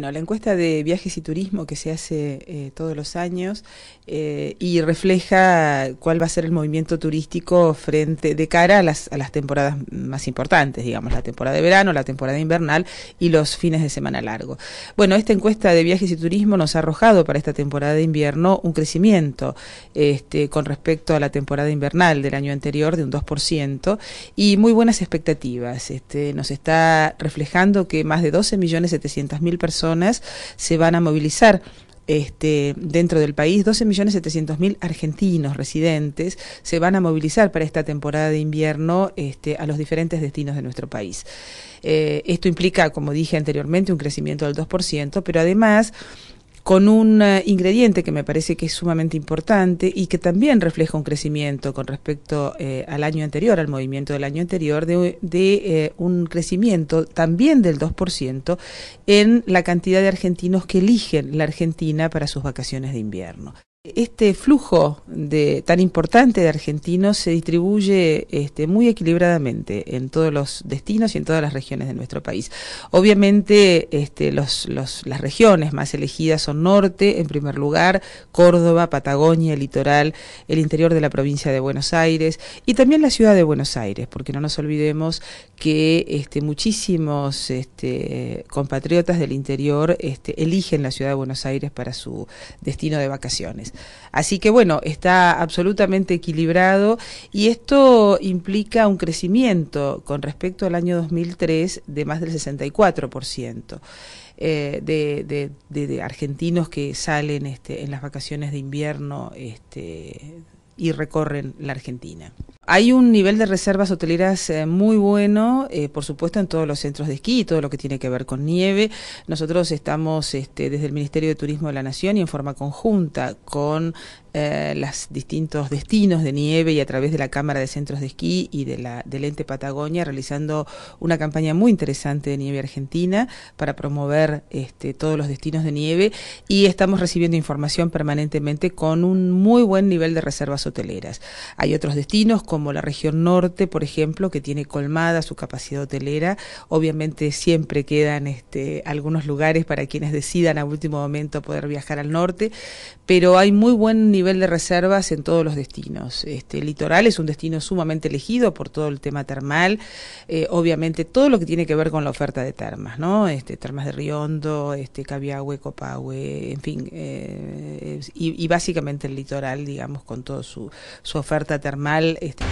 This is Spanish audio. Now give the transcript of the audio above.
Bueno, la encuesta de viajes y turismo que se hace eh, todos los años eh, y refleja cuál va a ser el movimiento turístico frente de cara a las, a las temporadas más importantes, digamos, la temporada de verano, la temporada invernal y los fines de semana largo. Bueno, esta encuesta de viajes y turismo nos ha arrojado para esta temporada de invierno un crecimiento este, con respecto a la temporada invernal del año anterior de un 2% y muy buenas expectativas. Este, nos está reflejando que más de 12.700.000 personas se van a movilizar este, dentro del país, 12.700.000 argentinos residentes se van a movilizar para esta temporada de invierno este, a los diferentes destinos de nuestro país. Eh, esto implica, como dije anteriormente, un crecimiento del 2%, pero además con un eh, ingrediente que me parece que es sumamente importante y que también refleja un crecimiento con respecto eh, al año anterior, al movimiento del año anterior, de, eh, un crecimiento también del 2% en la cantidad de argentinos que eligen la Argentina para sus vacaciones de invierno este flujo tan importante de argentinos se distribuye este, muy equilibradamente en todos los destinos y en todas las regiones de nuestro país. Obviamente, este, las regiones más elegidas son norte, en primer lugar, Córdoba, Patagonia, el litoral, el interior de la provincia de Buenos Aires y también la ciudad de Buenos Aires, porque no nos olvidemos que este, muchísimos compatriotas del interior eligen la ciudad de Buenos Aires para su destino de vacaciones. Así que bueno, está absolutamente equilibrado y esto implica un crecimiento con respecto al año 2003 de más del 64%. Eh, de, de, de, de, argentinos que salen este, en las vacaciones de invierno este, y recorren la Argentina. Hay un nivel de reservas hoteleras eh, muy bueno, eh, por supuesto, en todos los centros de esquí, y todo lo que tiene que ver con nieve. Nosotros estamos este, desde el Ministerio de Turismo de la Nación y en forma conjunta con eh, los distintos destinos de nieve y a través de la Cámara de Centros de Esquí y de la, del ente Patagonia, realizando una campaña muy interesante de nieve argentina para promover este, todos los destinos de nieve y estamos recibiendo información permanentemente con un muy buen nivel de reservas hoteleras. Hay otros destinos como como la región norte, por ejemplo, que tiene colmada su capacidad hotelera. Obviamente siempre quedan este, algunos lugares para quienes decidan a último momento poder viajar al norte, pero hay muy buen nivel de reservas en todos los destinos. Este, litoral es un destino sumamente elegido por todo el tema termal, eh, obviamente todo lo que tiene que ver con la oferta de termas, ¿no? Este, termas de Riondo, este, Cabiahue, Copahue, en fin, eh, y, básicamente el litoral, digamos, con toda su, oferta termal. Este,